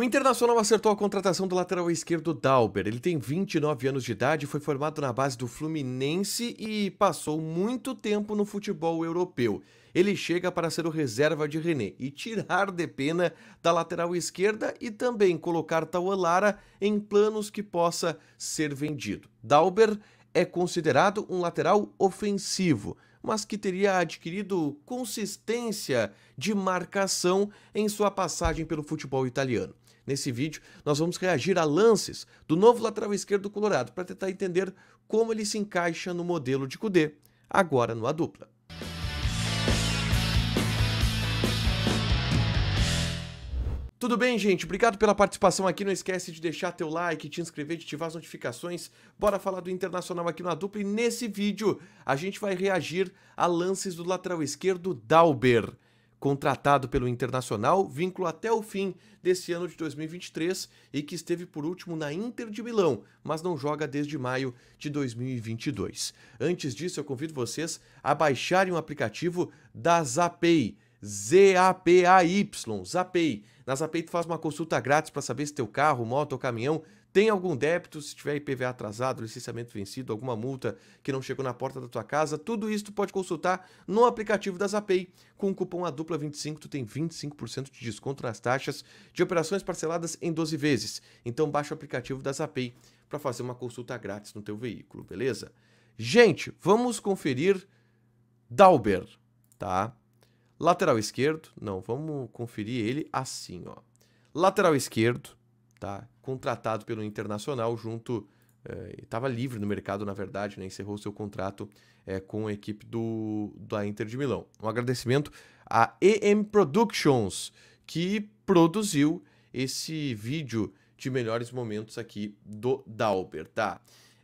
O Internacional acertou a contratação do lateral esquerdo Dauber. Ele tem 29 anos de idade, foi formado na base do Fluminense e passou muito tempo no futebol europeu. Ele chega para ser o reserva de René e tirar de pena da lateral esquerda e também colocar Tauelara em planos que possa ser vendido. Dauber é considerado um lateral ofensivo mas que teria adquirido consistência de marcação em sua passagem pelo futebol italiano. Nesse vídeo, nós vamos reagir a lances do novo lateral esquerdo do Colorado para tentar entender como ele se encaixa no modelo de Cudê, agora no A dupla. Tudo bem, gente? Obrigado pela participação aqui. Não esquece de deixar teu like, te inscrever, de ativar as notificações. Bora falar do Internacional aqui na dupla. E nesse vídeo a gente vai reagir a lances do lateral esquerdo Dauber, contratado pelo Internacional, vínculo até o fim desse ano de 2023 e que esteve por último na Inter de Milão, mas não joga desde maio de 2022. Antes disso, eu convido vocês a baixarem o aplicativo da Zapay ZAPAY, Zapay. Na Zapay tu faz uma consulta grátis para saber se teu carro, moto ou caminhão tem algum débito, se tiver IPVA atrasado, licenciamento vencido, alguma multa que não chegou na porta da tua casa, tudo isso tu pode consultar no aplicativo da Zapay. Com o cupom A Dupla 25, tu tem 25% de desconto nas taxas de operações parceladas em 12 vezes. Então baixa o aplicativo da Zapay para fazer uma consulta grátis no teu veículo, beleza? Gente, vamos conferir Dauber, tá? Lateral esquerdo, não, vamos conferir ele assim, ó. Lateral esquerdo, tá? Contratado pelo Internacional junto estava eh, é, livre no mercado, na verdade, né? encerrou seu contrato é, com a equipe do, da Inter de Milão. Um agradecimento à EM Productions, que produziu esse vídeo de melhores momentos aqui do Dauber, tá?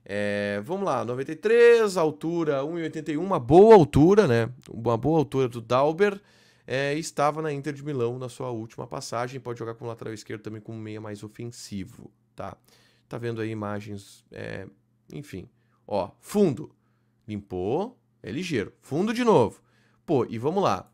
É, vamos lá, 93, altura 1,81, uma boa altura, né? Uma boa altura do Dauber. É, estava na Inter de Milão na sua última passagem. Pode jogar com o lateral esquerdo também como meia mais ofensivo, tá? Tá vendo aí imagens, é, enfim. Ó, fundo. Limpou, é ligeiro. Fundo de novo. Pô, e vamos lá.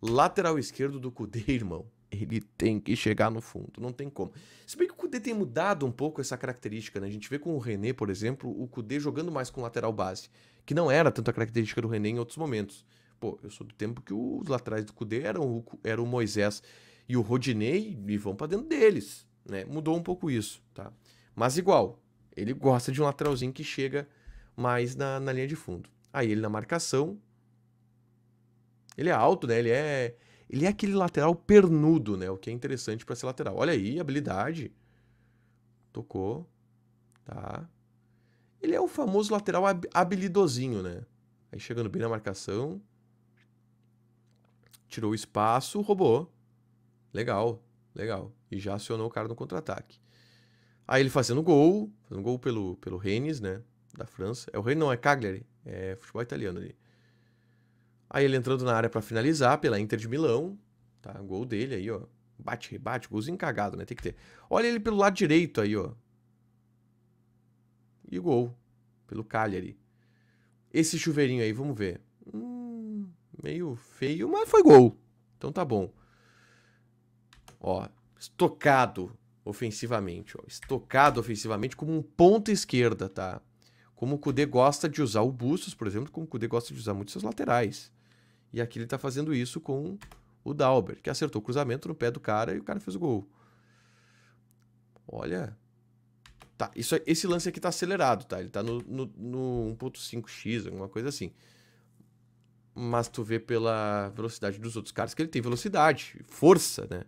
Lateral esquerdo do Cudê, irmão ele tem que chegar no fundo, não tem como. Se bem que o Kudê tem mudado um pouco essa característica, né? A gente vê com o René, por exemplo, o Kudê jogando mais com lateral base, que não era tanto a característica do René em outros momentos. Pô, eu sou do tempo que os laterais do Kudê eram o, era o Moisés e o Rodinei e vão para dentro deles, né? Mudou um pouco isso, tá? Mas igual, ele gosta de um lateralzinho que chega mais na, na linha de fundo. Aí ele na marcação, ele é alto, né? Ele é ele é aquele lateral pernudo, né? O que é interessante para ser lateral. Olha aí, habilidade. Tocou. Tá. Ele é o famoso lateral habilidosinho, né? Aí chegando bem na marcação. Tirou o espaço, roubou. Legal, legal. E já acionou o cara no contra-ataque. Aí ele fazendo gol, fazendo gol pelo, pelo Rennes, né? Da França. É o Rennes, não, é Cagliari. É futebol italiano ali. Aí ele entrando na área para finalizar pela Inter de Milão, tá? Gol dele aí, ó. Bate, rebate, golzinho cagado, né? Tem que ter. Olha ele pelo lado direito aí, ó. E gol pelo Cagliari. Esse chuveirinho aí, vamos ver. Hum, meio feio, mas foi gol. Então tá bom. Ó, estocado ofensivamente, ó. Estocado ofensivamente como um ponta esquerda, tá? Como o Kudê gosta de usar o Bustos, por exemplo, como o Kudê gosta de usar muito seus laterais. E aqui ele está fazendo isso com o Dauber, que acertou o cruzamento no pé do cara e o cara fez o gol. Olha. Tá, isso, é, esse lance aqui está acelerado, tá? Ele está no, no, no 1.5x, alguma coisa assim. Mas tu vê pela velocidade dos outros caras que ele tem velocidade, força, né?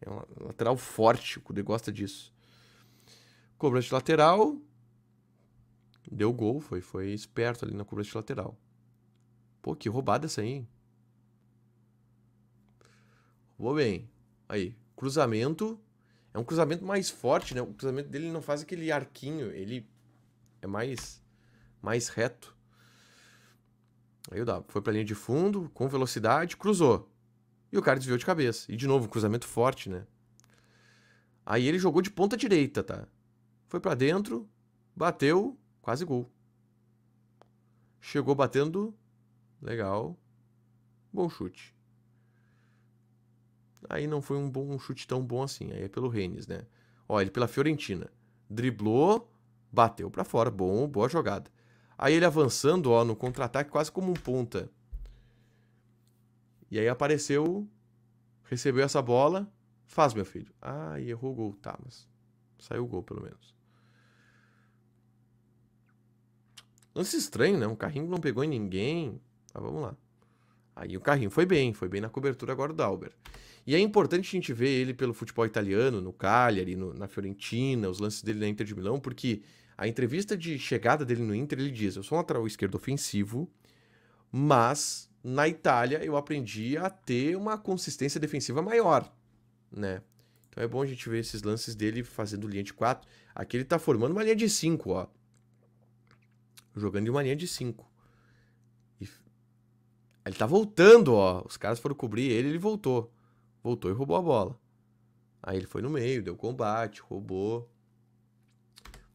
É um lateral forte, o Kudê gosta disso. Cobrança de lateral. Deu gol, foi, foi esperto ali na cobrança de lateral. Pô, que roubada essa aí, hein? Roubou bem. Aí, cruzamento. É um cruzamento mais forte, né? O cruzamento dele não faz aquele arquinho. Ele é mais, mais reto. Aí o W foi pra linha de fundo, com velocidade, cruzou. E o cara desviou de cabeça. E de novo, cruzamento forte, né? Aí ele jogou de ponta direita, tá? Foi para dentro, bateu, quase gol. Chegou batendo Legal. Bom chute. Aí não foi um bom um chute tão bom assim. Aí é pelo Rennes né? olha ele pela Fiorentina. Driblou, bateu para fora. Bom, boa jogada. Aí ele avançando, ó, no contra-ataque, quase como um ponta. E aí apareceu, recebeu essa bola, faz, meu filho. Ah, e errou o gol. Tá, mas saiu o gol, pelo menos. Lance estranho, né? Um carrinho não pegou em ninguém. Mas tá, vamos lá. Aí o carrinho foi bem, foi bem na cobertura agora do Dauber. E é importante a gente ver ele pelo futebol italiano, no Cagliari, no, na Fiorentina, os lances dele na Inter de Milão, porque a entrevista de chegada dele no Inter, ele diz: Eu sou um lateral esquerdo ofensivo, mas na Itália eu aprendi a ter uma consistência defensiva maior, né? Então é bom a gente ver esses lances dele fazendo linha de 4. Aqui ele tá formando uma linha de 5, ó. Jogando em uma linha de 5. Ele tá voltando, ó. Os caras foram cobrir ele, ele voltou. Voltou e roubou a bola. Aí ele foi no meio, deu combate, roubou.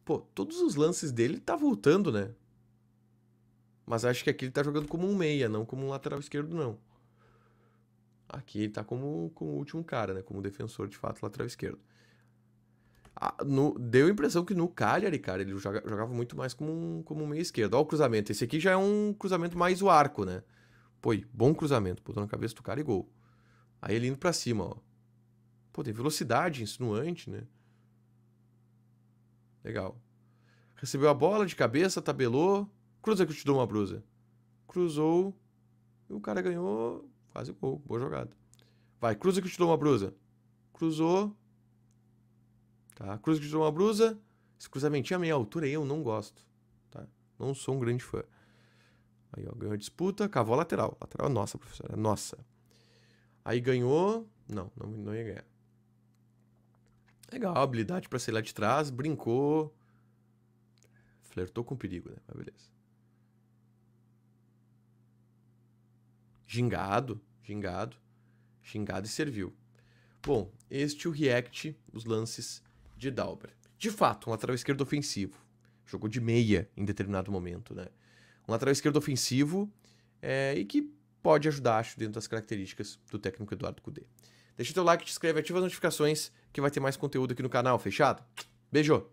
Pô, todos os lances dele tá voltando, né? Mas acho que aqui ele tá jogando como um meia, não como um lateral esquerdo, não. Aqui ele tá como, como o último cara, né? Como defensor, de fato, lateral esquerdo. Ah, no, deu a impressão que no Cagliari, cara, ele jogava muito mais como um, como um meia esquerdo. Ó o cruzamento. Esse aqui já é um cruzamento mais o arco, né? Pô, bom cruzamento, botou na cabeça do cara e gol. Aí ele indo para cima, ó. Pô, tem velocidade insinuante, né? Legal. Recebeu a bola de cabeça, tabelou. Cruza que eu te dou uma brusa. Cruzou. E o cara ganhou quase gol. Boa jogada. Vai, cruza que eu te dou uma brusa. Cruzou. Tá, cruza que eu te dou uma brusa. Esse cruzamentinho a é meia altura eu não gosto. Tá? Não sou um grande fã. Aí, ó, ganhou a disputa, cavou a lateral. Lateral é nossa, professora, é nossa. Aí ganhou. Não, não, não ia ganhar. Legal, habilidade pra sair lá de trás, brincou. Flertou com perigo, né? Mas beleza. Gingado, gingado, gingado e serviu. Bom, este é o react, os lances de Dauber. De fato, um lateral esquerdo ofensivo. Jogou de meia em determinado momento, né? um lateral esquerdo ofensivo é, e que pode ajudar, acho, dentro das características do técnico Eduardo Cudê. Deixa teu like, te inscreve, ativa as notificações que vai ter mais conteúdo aqui no canal, fechado? Beijo!